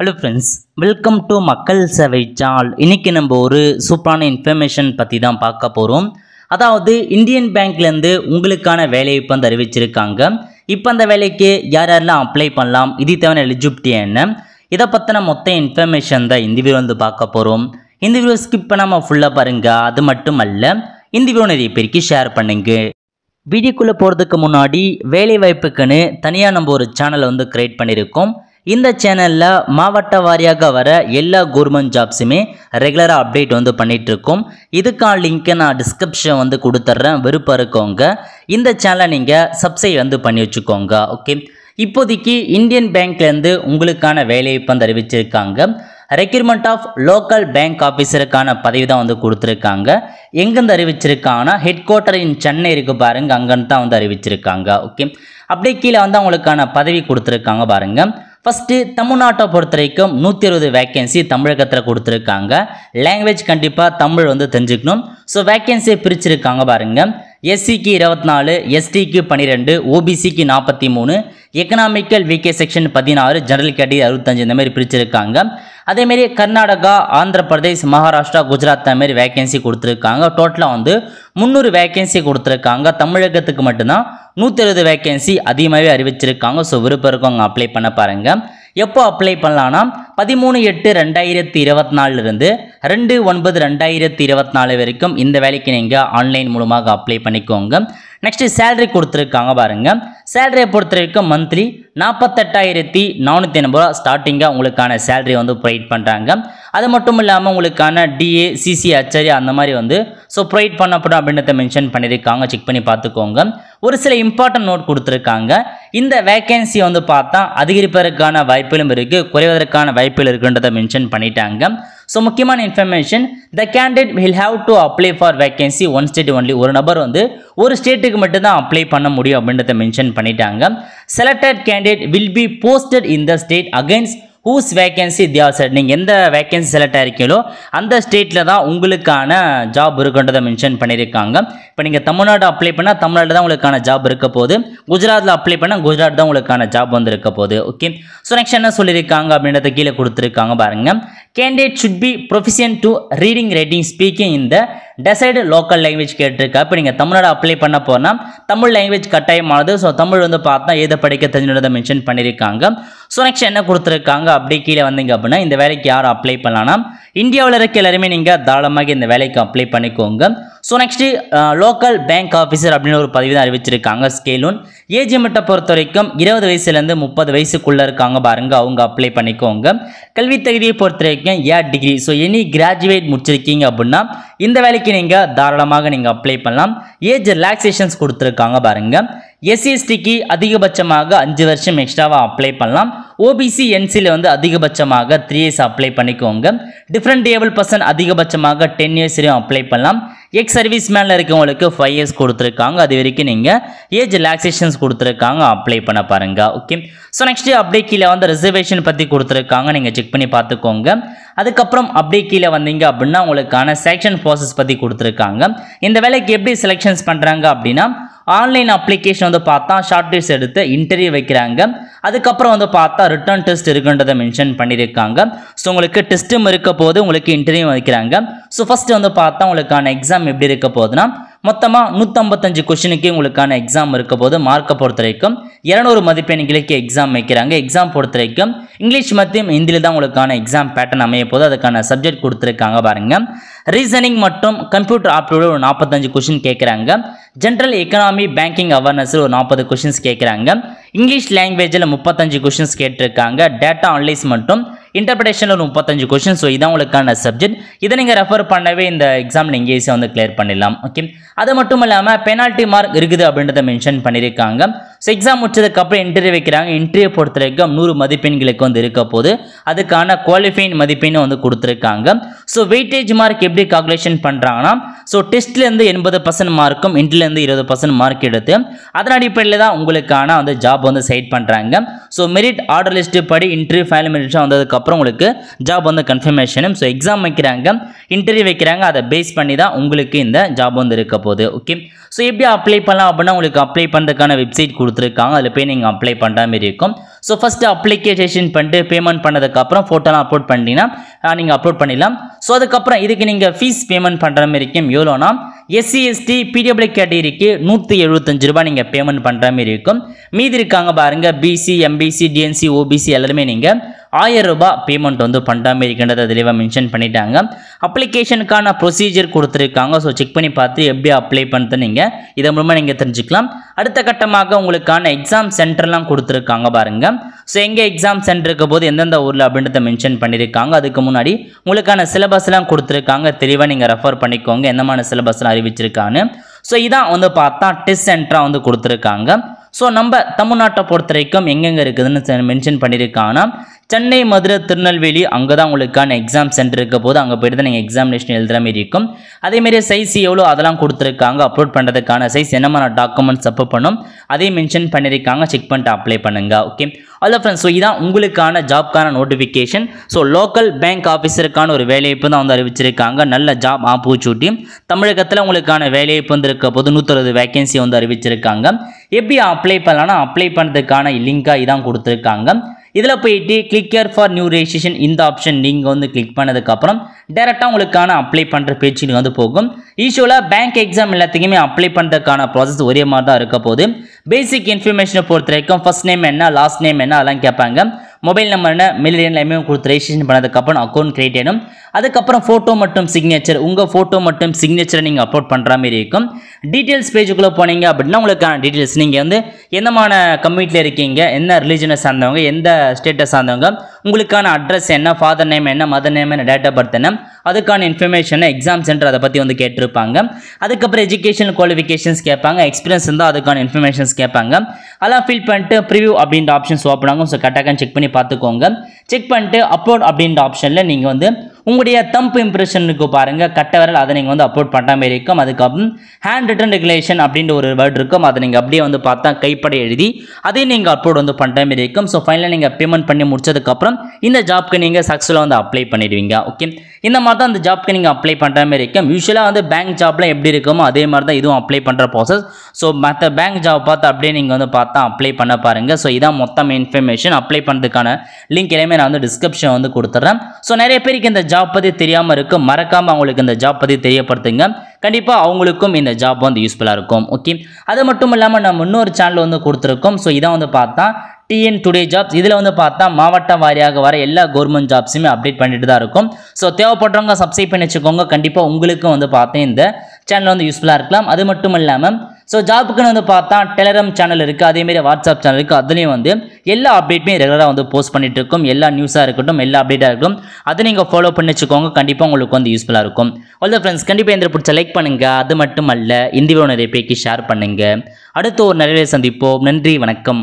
hello friends welcome to மக்கள் சேவை சால் இன்றைக்கி நம்ம ஒரு சூப்பரான இன்ஃபர்மேஷன் பற்றி தான் பார்க்க போகிறோம் அதாவது இந்தியன் பேங்க்லேருந்து உங்களுக்கான வேலையை இப்போ வந்து அறிவிச்சிருக்காங்க இப்போ அந்த வேலைக்கு யார் யாரெல்லாம் அப்ளை பண்ணலாம் இது தேவையான எலிஜிபிலிட்டி என்ன இதை பற்றின மொத்த இன்ஃபர்மேஷன் தான் இந்த வீடியோ வந்து பார்க்க போகிறோம் இந்த வீடியோ ஸ்கிப் பண்ணாமல் ஃபுல்லாக பாருங்கள் அது மட்டும் அல்ல இந்த வீடியோ நிறைய பேருக்கு ஷேர் பண்ணுங்கள் வீடியோக்குள்ளே போகிறதுக்கு முன்னாடி வேலை வாய்ப்புக்குன்னு தனியாக நம்ம ஒரு சேனலை வந்து க்ரியேட் பண்ணியிருக்கோம் இந்த சேனலில் மாவட்ட வாரியாக வர எல்லா கவர்மெண்ட் ஜாப்ஸுமே ரெகுலராக அப்டேட் வந்து பண்ணிகிட்ருக்கோம் இதுக்கான லிங்க்கை நான் டிஸ்கிரிப்ஷன் வந்து கொடுத்துட்றேன் விருப்பம் இருக்கவங்க இந்த சேனலை நீங்கள் சப்ஸ்கிரைப் வந்து பண்ணி வச்சுக்கோங்க ஓகே இப்போதைக்கு இந்தியன் பேங்க்லேருந்து உங்களுக்கான வேலைவாய்ப்பு வந்து அறிவிச்சிருக்காங்க ரெக்யூர்மெண்ட் ஆஃப் லோக்கல் பேங்க் ஆஃபீஸருக்கான பதவி தான் வந்து கொடுத்துருக்காங்க எங்கேருந்து அறிவிச்சிருக்காங்கன்னா ஹெட் குவார்ட்டர் இன் சென்னை இருக்குது பாருங்கள் அங்கேருந்து தான் வந்து அறிவிச்சிருக்காங்க ஓகே அப்படியே கீழே வந்து அவங்களுக்கான பதவி கொடுத்துருக்காங்க பாருங்கள் ஃபஸ்ட்டு தமிழ்நாட்டை பொறுத்த வரைக்கும் நூற்றி இருபது வேக்கன்சி தமிழகத்தில் கொடுத்துருக்காங்க லாங்குவேஜ் கண்டிப்பாக தமிழ் வந்து தெரிஞ்சுக்கணும் ஸோ வேக்கன்சியை பிரிச்சுருக்காங்க பாருங்கள் எஸ்சிக்கு இருபத்தி நாலு எஸ்டிக்கு பன்னிரெண்டு ஓபிசிக்கு நாற்பத்தி மூணு எக்கனாமிக்கல் விகே செக்ஷன் பதினாறு ஜெனரல் கேட்டகரி அறுபத்தஞ்சு இந்த மாதிரி பிரிச்சிருக்காங்க அதேமாரி கர்நாடகா ஆந்திர பிரதேஷ் மகாராஷ்டிரா குஜராத் மாதிரி வேகன்சி கொடுத்துருக்காங்க டோட்டலாக வந்து முந்நூறு வேகன்சி கொடுத்துருக்காங்க தமிழகத்துக்கு மட்டும்தான் நூற்றி இருபது வேகன்சி அதிகமாகவே அறிவிச்சிருக்காங்க ஸோ விருப்பம் இருக்கவங்க அப்ளை பண்ண பாருங்கள் எப்போ அப்ளை பண்ணலான்னா பதிமூணு எட்டு ரெண்டாயிரத்தி இருபத்தி நாலுலேருந்து ரெண்டு ஒன்பது ரெண்டாயிரத்தி இருபத்தி நாலு வரைக்கும் இந்த வேலைக்கு நீங்கள் ஆன்லைன் மூலமாக அப்ளை பண்ணிக்கோங்க நெக்ஸ்ட் சேலரி கொடுத்துருக்காங்க பாருங்க சேலரியை பொறுத்த வரைக்கும் மந்த்லி நாற்பத்தெட்டாயிரத்தி நானூற்றி எண்பது ரூபா ஸ்டார்டிங்காக உங்களுக்கான சேலரி வந்து ப்ரொவைட் பண்ணுறாங்க அது மட்டும் இல்லாமல் உங்களுக்கான டிஏ சிசி அச்சரி அந்த மாதிரி வந்து ஸோ ப்ரொவைட் பண்ணப்படும் அப்படின்றத மென்ஷன் பண்ணியிருக்காங்க செக் பண்ணி பார்த்துக்கோங்க ஒரு சில இம்பார்ட்டன்ட் நோட் கொடுத்துருக்காங்க இந்த வேக்கன்சி வந்து பார்த்தா அதிகரிப்பதற்கான வாய்ப்புகளும் இருக்குது குறைவதற்கான வாய்ப்புகள் இருக்குன்றதை மென்ஷன் பண்ணிட்டாங்க ஸோ முக்கியமான information the candidate will have to apply for vacancy one state only ஒரு நபர் வந்து ஒரு ஸ்டேட்டுக்கு மட்டும்தான் அப்ளை பண்ண முடியும் அப்படின்றத மென்ஷன் பண்ணிட்டாங்க selected candidate will be posted in the state against whose vacancy தியாசர் நீங்கள் எந்த வேகன்சி செலக்ட் ஆகிருக்கீங்களோ அந்த ஸ்டேட்டில் தான் உங்களுக்கான ஜாப் இருக்குன்றதை மென்ஷன் பண்ணியிருக்காங்க இப்போ நீங்கள் தமிழ்நாடு அப்ளை பண்ணால் தமிழ்நாடு தான் உங்களுக்கான ஜாப் இருக்க போகுது குஜராத்தில் அப்ளை பண்ணால் குஜராத் தான் உங்களுக்கான ஜாப் வந்து இருக்க போகுது ஓகே ஸோ நெக்ஸ்ட் என்ன சொல்லியிருக்காங்க அப்படின்றத கீழே கொடுத்துருக்காங்க பாருங்கள் candidate should be proficient to reading writing speaking இந்த டெசைடு லோக்கல் லாங்குவேஜ் கேட்டிருக்கா இப்போ நீங்கள் தமிழ்நாடு அப்ளை பண்ண போனால் தமிழ் லாங்குவேஜ் கட்டாயமானது ஸோ தமிழ் வந்து பார்த்தா எதை படிக்க தெரிஞ்சுன்றதை மென்ஷன் பண்ணியிருக்காங்க ஸோ நெக்ஸ்ட் என்ன கொடுத்துருக்காங்க அப்படி கீழே வந்தீங்க அப்படின்னா இந்த வேலைக்கு யார் அப்ளை பண்ணலாம்னா இந்தியாவில் இருக்க எல்லாருமே நீங்கள் தாராளமாக இந்த வேலைக்கு அப்ளை பண்ணிக்கோங்க so next local bank officer அப்படின்னு ஒரு பதவி தான் அறிவிச்சிருக்காங்க ஸ்கேலூன் ஏஜ் மட்டை பொறுத்த வரைக்கும் இருபது வயசுலேருந்து முப்பது வயசுக்குள்ளே இருக்காங்க பாருங்கள் அவங்க அப்ளை பண்ணிக்கோங்க கல்வித் தகுதியை பொறுத்த வரைக்கும் a degree so any graduate முடிச்சிருக்கீங்க அப்படின்னா இந்த வேலைக்கு நீங்கள் தாராளமாக நீங்கள் அப்ளை பண்ணலாம் ஏஜ் ரிலாக்ஸேஷன்ஸ் கொடுத்துருக்காங்க பாருங்கள் எஸ்சிஎஸ்டிக்கு அதிகபட்சமாக அஞ்சு வருஷம் எக்ஸ்ட்ராவாக அப்ளை பண்ணலாம் ஓபிசி என்சியில் வந்து அதிகபட்சமாக த்ரீ இயர்ஸ் அப்ளை பண்ணிக்கோங்க டிஃப்ரெண்ட் டேபிள் பர்சன் அதிகபட்சமாக டென் இயர்ஸ் வரையும் அப்ளை பண்ணலாம் எக்ஸ் சர்வீஸ் மேனில் இருக்கவங்களுக்கு ஃபைவ் இயர்ஸ் கொடுத்துருக்காங்க அது வரைக்கும் நீங்கள் ஏஜ் ரிலாக்ஸேஷன்ஸ் கொடுத்துருக்காங்க அப்ளை பண்ண பாருங்கள் ஓகே ஸோ நெக்ஸ்ட்டு அப்படியே கீழே வந்து ரிசர்வேஷன் பற்றி கொடுத்துருக்காங்க நீங்கள் செக் பண்ணி பார்த்துக்கோங்க அதுக்கப்புறம் அப்படியே கீழே வந்தீங்க அப்படின்னா உங்களுக்கான செலெக்ஷன் ப்ராசஸ் பற்றி கொடுத்துருக்காங்க இந்த வேலைக்கு எப்படி செலெக்ஷன்ஸ் பண்ணுறாங்க அப்படின்னா ஆன்லைன் அப்ளிகேஷன் வந்து பார்த்தா ஷார்ட் டெஸ்ட் எடுத்து இன்டர்வியூ வைக்கிறாங்க அதுக்கப்புறம் வந்து பார்த்தா ரிட்டர்ன் டெஸ்ட் இருக்குன்றதை மென்ஷன் பண்ணியிருக்காங்க ஸோ உங்களுக்கு டெஸ்ட்டும் இருக்க போது உங்களுக்கு இன்டர்வியூ வைக்கிறாங்க ஸோ ஃபஸ்ட்டு வந்து பார்த்தா உங்களுக்கான எக்ஸாம் எப்படி இருக்க போகுதுன்னா மொத்தமாக நூற்றம்பத்தஞ்சு கொஷனுக்கு உங்களுக்கான எக்ஸாம் இருக்க போது மார்க்கை பொறுத்த வரைக்கும் இரநூறு மதிப்பெண்களுக்கு எக்ஸாம் வைக்கிறாங்க எக்ஸாம் பொறுத்த வரைக்கும் இங்கிலீஷ் மற்றும் ஹிந்தியில் தான் உங்களுக்கான எக்ஸாம் பேட்டர்ன் அமைய போது அதுக்கான சப்ஜெக்ட் கொடுத்துருக்காங்க பாருங்கள் ரீசனிங் மற்றும் கம்ப்யூட்டர் ஆப்டோட ஒரு நாற்பத்தஞ்சு கொஷின் கேட்குறாங்க ஜென்ரல் எக்கனாமி பேங்கிங் அவேர்னஸில் ஒரு நாற்பது கொஷின்ஸ் கேட்குறாங்க இங்கிலீஷ் லாங்குவேஜில் முப்பத்தஞ்சு கொஷின்ஸ் கேட்டிருக்காங்க டேட்டா அனலைஸ் மட்டும் இன்டர்பிரேஷனில் ஒரு முப்பத்தஞ்சு கொஷின் ஸோ இதான் உங்களுக்கான சப்ஜெக்ட் இதை நீங்கள் ரெஃபர் பண்ணவே இந்த எக்ஸாம் நீங்கள் ஈஸியாக வந்து கிளியர் பண்ணிடலாம் ஓகே அது மட்டும் இல்லாமல் பெனால்ட்டி மார்க் இருக்குது அப்படின்றத மென்ஷன் பண்ணியிருக்காங்க ஸோ எக்ஸாம் முடிச்சதுக்கப்புறம் இன்டர்வியூ வைக்கிறாங்க இன்டர்வியூ பொறுத்த வரைக்கும் நூறு மதிப்பெண்களுக்கு வந்து இருக்க போது அதுக்கான குவாலிஃபைன் மதிப்பெண் வந்து கொடுத்துருக்காங்க ஸோ வெயிட்டேஜ் மார்க் எப்படி கால்குலேஷன் பண்ணுறாங்கன்னா ஸோ டெஸ்ட்லேருந்து எண்பது பர்சன்ட் மார்க்கும் இன்ட்லேருந்து இருபது பர்சன்ட் மார்க் எடுத்து அதன் அடிப்படையில் தான் உங்களுக்கான வந்து ஜாப் வந்து சைட் பண்ணுறாங்க ஸோ மெரிட் ஆர்டர் லிஸ்ட்டு படி இன்டர்வியூ ஃபைல் மினிட்ஸாக வந்ததுக்கப்புறம் உங்களுக்கு ஜாப் வந்து கன்ஃபர்மேஷனும் ஸோ எக்ஸாம் வைக்கிறாங்க இன்டர்வியூ வைக்கிறாங்க அதை பேஸ் பண்ணி தான் உங்களுக்கு இந்த ஜாப் வந்து இருக்க போகுது ஓகே ஸோ எப்படி அப்ளை பண்ணலாம் அப்படின்னா உங்களுக்கு அப்ளை பண்ணுறதுக்கான வெப்சைட் கொடுத்து கொடுத்துருக்காங்க அதில் போய் நீங்கள் அப்ளை பண்ணுற மாதிரி இருக்கும் ஸோ ஃபஸ்ட்டு அப்ளிகேஷன் பண்ணிட்டு பேமெண்ட் பண்ணதுக்கப்புறம் ஃபோட்டோலாம் அப்லோட் பண்ணிங்கன்னா நீங்கள் அப்லோட் பண்ணிடலாம் ஸோ அதுக்கப்புறம் இதுக்கு நீங்கள் ஃபீஸ் பேமெண்ட் பண்ணுற மாதிரி இருக்கும் எவ்வளோனா எஸ்சி எஸ்டி பிடபிள்யூ கேட்டகிரிக்கு நூற்றி எழுபத்தஞ்சு ரூபாய் நீங்கள் பேமெண்ட் பண்ணுற மாதிரி இருக்கும் மீதி இருக்காங்க பாருங்கள் பிசி எம்பிசி டிஎன்சி ஓபிசி எல்லாருமே நீங்கள் ஆயிரம் ரூபாய் பேமெண்ட் வந்து பண்ணுற மாதிரி இருக்கின்றதை தெளிவாக மென்ஷன் பண்ணிட்டாங்க அப்ளிகேஷனுக்கான ப்ரொசீஜர் கொடுத்துருக்காங்க ஸோ செக் பண்ணி பார்த்து எப்படி அப்ளை பண்ணுறது நீங்கள் இதன் மூலமாக நீங்கள் தெரிஞ்சுக்கலாம் அடுத்த கட்டமாக உங்களுக்கான எக்ஸாம் சென்டர்லாம் கொடுத்துருக்காங்க பாருங்கள் ஸோ எங்கே எக்ஸாம் சென்டர் இருக்க போது எந்தெந்த ஊரில் அப்படின்றத மென்ஷன் பண்ணியிருக்காங்க அதுக்கு முன்னாடி உங்களுக்கான சிலபஸ்லாம் கொடுத்துருக்காங்க தெளிவாக நீங்கள் ரெஃபர் பண்ணிக்கோங்க என்னமான சிலபஸ்லாம் அறிவிச்சிருக்கான்னு ஸோ இதான் வந்து பார்த்தா டெஸ்ட் சென்டராக வந்து கொடுத்துருக்காங்க ஸோ நம்ம தமிழ்நாட்டை பொறுத்த வரைக்கும் எங்கெங்கே இருக்குதுன்னு மென்ஷன் பண்ணியிருக்காங்கன்னா சென்னை மதுரை திருநெல்வேலி அங்கே தான் உங்களுக்கான எக்ஸாம் சென்டர் இருக்க போது அங்கே போய்ட்டு தான் நீங்கள் எக்ஸாமினேஷன் எழுதுகிற மாதிரி இருக்கும் அதேமாரி சைஸ் எவ்வளோ அதெல்லாம் கொடுத்துருக்காங்க அப்லோட் பண்ணுறதுக்கான சைஸ் என்னமான டாக்குமெண்ட்ஸ் அப்போ பண்ணும் அதையும் மென்ஷன் பண்ணியிருக்காங்க செக் பண்ணிட்டு அப்ளை பண்ணுங்கள் ஓகே அதில் ஃப்ரெண்ட்ஸ் ஸோ இதான் உங்களுக்கான ஜாப்க்கான நோட்டிஃபிகேஷன் ஸோ லோக்கல் பேங்க் ஆஃபீஸருக்கான ஒரு வேலையைப்பு தான் வந்து அறிவிச்சிருக்காங்க நல்ல ஜாப் ஆப்பூச்சூட்டி தமிழகத்தில் உங்களுக்கான வேலைவாய்ப்பு வந்து இருக்க போது நூற்றறுபது வேகன்சி வந்து அறிவிச்சிருக்காங்க எப்படி அப்ளை பண்ணலாம்னா அப்ளை பண்ணுறதுக்கான லிங்காக இதான் கொடுத்துருக்காங்க இதில் போயிட்டு கிளிக்கர் ஃபார் நியூ ரெஜிஸ்ட்ரேஷன் இந்த ஆப்ஷன் நீங்கள் வந்து கிளிக் பண்ணதுக்கப்புறம் டேரெக்டாக உங்களுக்கான அப்ளை பண்ணுற பேஜ் வந்து போகும் ஈஷோவில் பேங்க் எக்ஸாம் எல்லாத்துக்குமே அப்ளை பண்ணுறதுக்கான ப்ராசஸ் ஒரே மாதிரி தான் இருக்க போது பேசிக் இன்ஃபர்மேஷனை பொறுத்த வரைக்கும் ஃபஸ்ட் நேம் என்ன லாஸ்ட் நேம் என்ன அதெல்லாம் கேட்பாங்க மொபைல் நம்பர் என்ன மில்லியன் எல்லாமே கொடுத்து ரெஜிஸ்ட்ரேஷன் பண்ணதுக்கப்புறம் அக்கௌண்ட் கிரியேட் ஆகிடும் அதுக்கப்புறம் ஃபோட்டோ மட்டும் சிக்னேச்சர் உங்கள் ஃபோட்டோ மட்டும் சிக்னேச்சரை நீங்கள் அப்லோட் பண்ணுற மாதிரி இருக்கும் டீட்டெயில்ஸ் பேஜுக்குள்ளே போனீங்க அப்படின்னா உங்களுக்கான டீட்டெயில்ஸ் நீங்கள் வந்து என்னமான கம்யூனிட்டியில் இருக்கீங்க என்ன ரிலீஜனை சார்ந்தவங்க எந்த ஸ்டேட்டை சார்ந்தவங்க உங்களுக்கான அட்ரஸ் என்ன ஃபாதர் நேம் என்ன மதர் நேம் என்ன டேட் ஆஃப் பர்த் என்ன அதுக்கான இன்ஃபர்மேஷன் எக்ஸாம் சென்டர் அதை பற்றி வந்து கேட்டிருப்பாங்க அதுக்கப்புறம் எஜுகேஷன் குவாலிஃபிகேஷன்ஸ் கேட்பாங்க எக்ஸ்பீரியன்ஸ் இருந்தால் அதுக்கான இன்ஃபர்மேஷன்ஸ் கேட்பாங்க அதெல்லாம் ஃபில் பண்ணிட்டு ப்ரிவியூ அப்படின்ற ஆப்ஷன்ஸ் ஓப்பன் ஆகும் ஸோ கரெக்டாக செக் பண்ணி பார்த்துக்கோங்க செக் பண்ணிட்டு அப்லோட் அப்படின்ற ஆப்ஷனில் நீங்கள் வந்து உங்களுடைய தம்ப் இம்ப்ரெஷனுக்கு பாருங்கள் கட்ட அதை நீங்கள் வந்து அப்லோட் பண்ணுற மாதிரி இருக்கும் அதுக்கப்புறம் ஹேண்ட் ரிட்டன் ரெகுலேஷன் அப்படின்ற ஒரு வேர்ட் இருக்கும் அதை நீங்கள் அப்படியே வந்து பார்த்தா கைப்பட எழுதி அதையும் நீங்கள் அப்லோட் வந்து பண்ணுற மாதிரி இருக்கும் ஸோ ஃபைனலாக நீங்கள் பேமெண்ட் பண்ணி முடிச்சதுக்கப்புறம் இந்த ஜாப்க்கு நீங்கள் சக்ஸஸ்ஃபுல்லாக வந்து அப்ளை பண்ணிடுவீங்க ஓகே இந்த மாதிரி தான் அந்த ஜாப்க்கு நீங்கள் அப்ளை பண்ணுற மாதிரி இருக்கும் யூஸ்வலாக வந்து பேங்க் ஜாப்லாம் எப்படி இருக்குமோ அதே மாதிரி தான் இதுவும் அப்ளை பண்ணுற ப்ராசஸ் ஸோ மற்ற பேங்க் ஜாப் பார்த்து அப்படியே நீங்கள் வந்து பார்த்தா அப்ளை பண்ண பாருங்கள் ஸோ இதான் மொத்தம் இன்ஃபர்மேஷன் அப்ளை பண்ணுறதுக்கான லிங்க் எல்லாமே நான் வந்து டிஸ்கிரிப்ஷன் வந்து கொடுத்துட்றேன் ஸோ நிறைய பேருக்கு இந்த ஜாப் பற்றி தெரியாமல் இருக்கும் மறக்காமல் அவங்களுக்கு இந்த ஜாப் பற்றி தெரியப்படுத்துங்க கண்டிப்பாக அவங்களுக்கும் இந்த ஜாப் வந்து யூஸ்ஃபுல்லாக இருக்கும் ஓகே அது மட்டும் இல்லாமல் நம்ம இன்னொரு சேனல் வந்து கொடுத்துருக்கோம் ஸோ இதான் வந்து பார்த்தா டிஎன் டுடே ஜாப்ஸ் இதில் வந்து பார்த்தா மாவட்ட வாரியாக வர எல்லா கவர்மெண்ட் ஜாப்ஸுமே அப்டேட் பண்ணிட்டு தான் இருக்கும் ஸோ தேவைப்படுறவங்க சப்ஸ்கிரைப் பண்ணி வச்சுக்கோங்க கண்டிப்பாக உங்களுக்கும் வந்து பார்த்தேன் இந்த சேனல் வந்து யூஸ்ஃபுல்லாக இருக்கலாம் அது மட்டும் இல்லாமல் ஸோ ஜாப்புக்குன்னு வந்து பார்த்தா டெலரம் சேனல் இருக்குது அதேமாரி வாட்ஸ்அப் சேனல் இருக்குது அதுலேயும் வந்து எல்லா அப்டேட்டுமே ரெகுலராக வந்து போஸ்ட் பண்ணிட்டு இருக்கும் எல்லா நியூஸாக இருக்கட்டும் எல்லா அப்டேட்டாக இருக்கட்டும் அதை நீங்கள் ஃபாலோ பண்ணி வச்சுக்கோங்க கண்டிப்பாக உங்களுக்கு வந்து யூஸ்ஃபுல்லாக இருக்கும் ஒல்ல ஃப்ரெண்ட்ஸ் கண்டிப்பாக இந்த பிடிச்ச லைக் பண்ணுங்கள் அது மட்டும் அல்ல இந்த வீடியோ நிறைய பேருக்கு ஷேர் பண்ணுங்கள் அடுத்து ஒரு நிறைய சந்திப்போம் நன்றி வணக்கம்